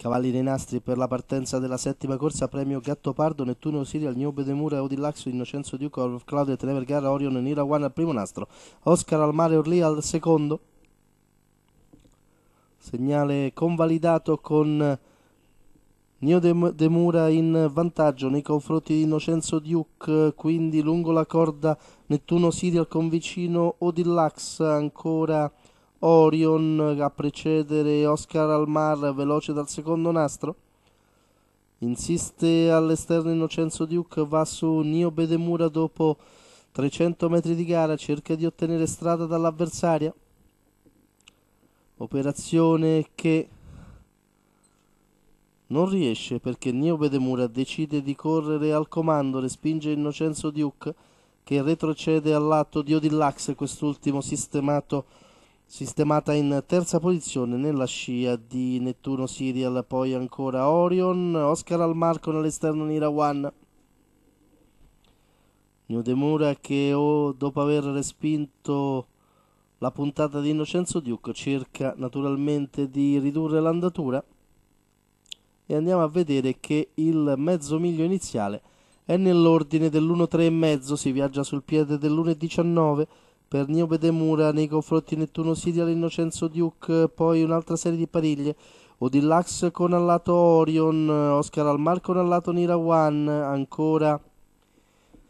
Cavalli dei nastri per la partenza della settima corsa, premio Gattopardo, Nettuno Sirial, Niobe De Odilax, Innocenzo Duke, Claudio Trevergara, Orion, e Nirawan al primo nastro, Oscar Almare Orlì al secondo. Segnale convalidato con Nio De Mura in vantaggio nei confronti di Innocenzo Duke, quindi lungo la corda Nettuno Sirial con vicino Odilax ancora Orion a precedere Oscar Almar veloce dal secondo nastro. Insiste all'esterno Innocenzo Duke, va su Nio Bedemura dopo 300 metri di gara, cerca di ottenere strada dall'avversaria. Operazione che non riesce perché Nio Bedemura decide di correre al comando, respinge Innocenzo Duke che retrocede all'atto di Odillax, quest'ultimo sistemato sistemata in terza posizione nella scia di Nettuno Serial, poi ancora Orion, Oscar Almarco nell'esterno Nira One. New Demura che oh, dopo aver respinto la puntata di Innocenzo Duke cerca naturalmente di ridurre l'andatura e andiamo a vedere che il mezzo miglio iniziale è nell'ordine dell'1,3,5, si viaggia sul piede dell'1,19 per Niobe De nei confronti Nettuno Siria all'Innocenzo Duke, poi un'altra serie di pariglie, Odillax con al lato Orion, Oscar Almar con al lato Nira One, ancora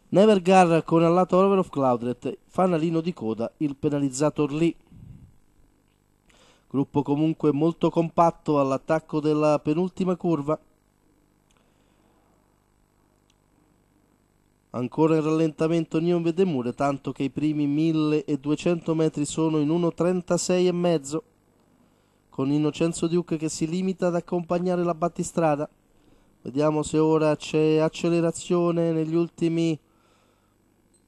Nevergar con al lato Over of Cloudret, fanalino di coda il penalizzato lì. Gruppo comunque molto compatto all'attacco della penultima curva. Ancora in rallentamento Nion Vedemure, tanto che i primi 1200 metri sono in 1.36 e mezzo, con Innocenzo Duke che si limita ad accompagnare la battistrada. Vediamo se ora c'è accelerazione negli ultimi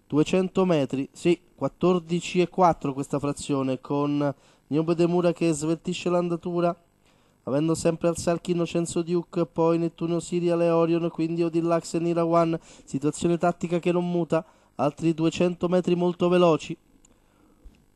200 metri. Sì, 14,4 questa frazione, con Nion Vedemura che svertisce l'andatura avendo sempre al Sarchi Innocenzo Duke, poi Nettuno Siria Leorion, quindi Odillax e Nirawan, situazione tattica che non muta, altri 200 metri molto veloci,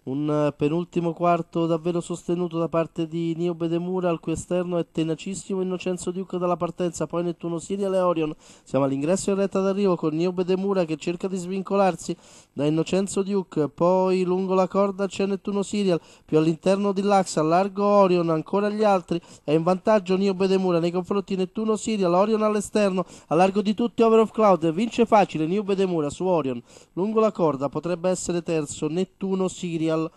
un penultimo quarto davvero sostenuto da parte di Nio Bedemura, al cui esterno è tenacissimo Innocenzo Duke dalla partenza, poi Nettuno Siri e Orion. Siamo all'ingresso in retta d'arrivo con Nio Bedemura che cerca di svincolarsi da Innocenzo Duke, poi lungo la corda c'è Nettuno Serial, più all'interno di Laxa, largo Orion, ancora gli altri, è in vantaggio Nio Bedemura nei confronti di Nettuno Serial, Orion all'esterno, a largo di tutti Over of Cloud, vince facile Nio Bedemura su Orion, lungo la corda potrebbe essere terzo Nettuno Serial. Real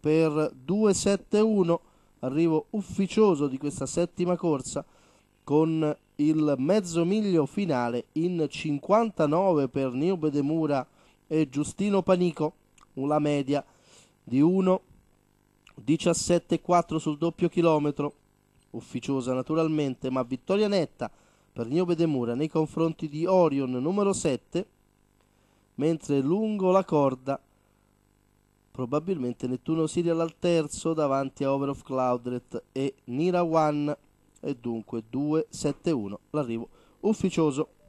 per 2-7-1 arrivo ufficioso di questa settima corsa con il mezzo miglio finale in 59 per De Mura e Giustino Panico una media di 1 17,4 sul doppio chilometro ufficiosa naturalmente ma vittoria netta per De Mura nei confronti di Orion numero 7 mentre lungo la corda probabilmente Nettuno Serial al terzo davanti a Over of Cloudlet e Nira One e dunque 2-7-1 l'arrivo ufficioso.